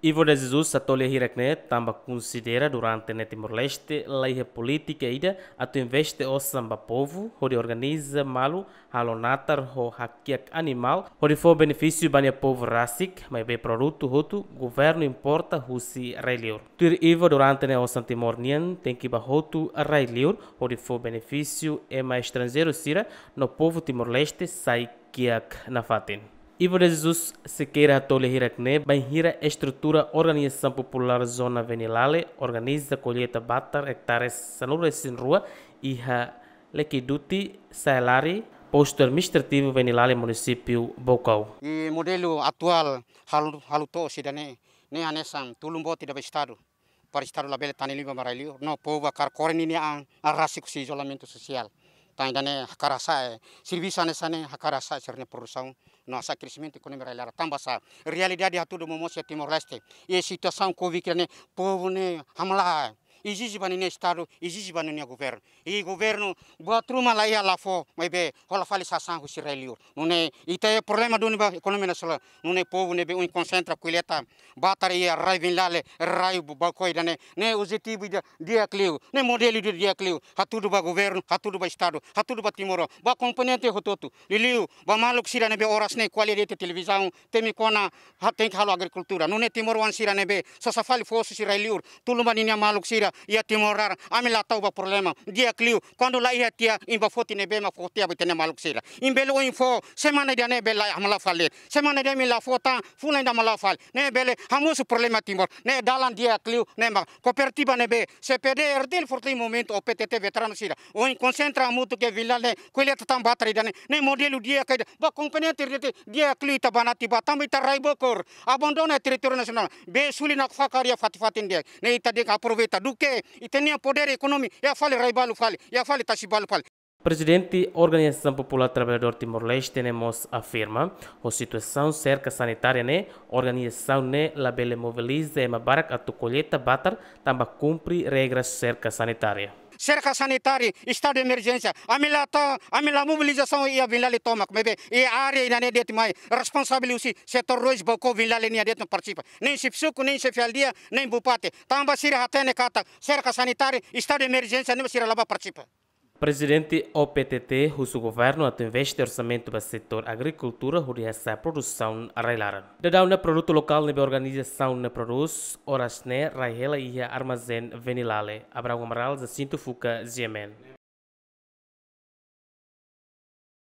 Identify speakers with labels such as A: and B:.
A: Ivo de Jesus atole hirakne tamba considera durante ne Timor-Leste lei política ida atu investe o samba povo hori organiza malu halonatar ho hakiak animal hori for benefício bania povo rasik mai be produto hotu governo importa husi reliur. Tur Ivo durante ne osan timor tem que ba hotu reliur hori for benefício e mais estrangeiro sira no povo Timor-Leste sai kiak nafatin. fatin. Ivore Jesus Sequeira Atole Hirakne, Banhira Estrutura Organização Popular Zona Venilale, organiza colheita Batar Hectares Sanura Sin Rua e Lequiduti Saelari, posto administrativo Venilale, município Bocau.
B: E modelo atual haluto sidane ne anesam tulumbo tidak estado para estado labele taniliba marailio no povo a correndo a rasgo isolamento social. taidane hakarasa eh, sirvi sane sane hakarasa serne porção nossa crescimento econômico ela tambassa realidade atudo momo se timor leste e situação covid povo hamla exige banania Estado, exige banania governo. E governo, boa turma lá ia lá fora, mas bem, rola fale sassang o Sireliur. Não é, e tem problema do nível economia nacional, não é povo, não é um concentra coleta, bataria, raivin lale, raio, balcoi, né, né, objetivo de diaclio, né, modelo de clio. Há tudo ba governo, há tudo ba Estado, há tudo Timor Timoro, ba componente rototo, liliu, ba maluco sira, né, horas, nem qualidade de televisão, temi kona, tem que agricultura, não é Timoro, ansira, né, só se fale fosse Sireliur, tudo ba ninha maluco sira, ia Timor timorar ami la tau ba problema dia kliu quando la ia tia imba foti ne bema foti abi tene maluk sira imbelo info semana dia ne bela amala falle semana dia mi la fota funa ida mala fal ne bele hamus problema timor ne dalan dia kliu ne ma cooperativa ne be CPD erdel forti momento o PTT veterano sira o in concentra mutu ke villa ne quelle tatam batri dane ne modelu dia kaida ba componente dia kliu tabana tiba tambi taraibokor abandona territorio nasional be suli nak fakaria fatifatin dia ne ita dia aproveta duk porque tem poder econômico, a fale raibalo fale, a fale tachibalo fale.
A: Presidente da Organização Popular Trabalhador Timor-Leste, afirma a situação cerca sanitária né organização né labele mobiliza e mabarak a colheita batar também cumpre regras cerca sanitária.
B: cerca sanitária, stare de emergență. emergência. Amila ta, amila mobilização ia vinlali tomak, mebe e área ina ne det mai responsável usi setor roj boko vinlali ni det participa. Nem sipsuku, nem sefialdia, nem bupate. Tamba sira hatene kata, cerca sanitária, stare de emergență, emergência, nem la ba participa.
A: Presidente OPTT, o seu governo atinveste orçamento para o setor agricultura, a produção arrelar. Dedão na né, produto local na né, organização na né, produz, orasne, raihela e armazém venilale. Abraão Amaral, Jacinto Fuca, Ziemen.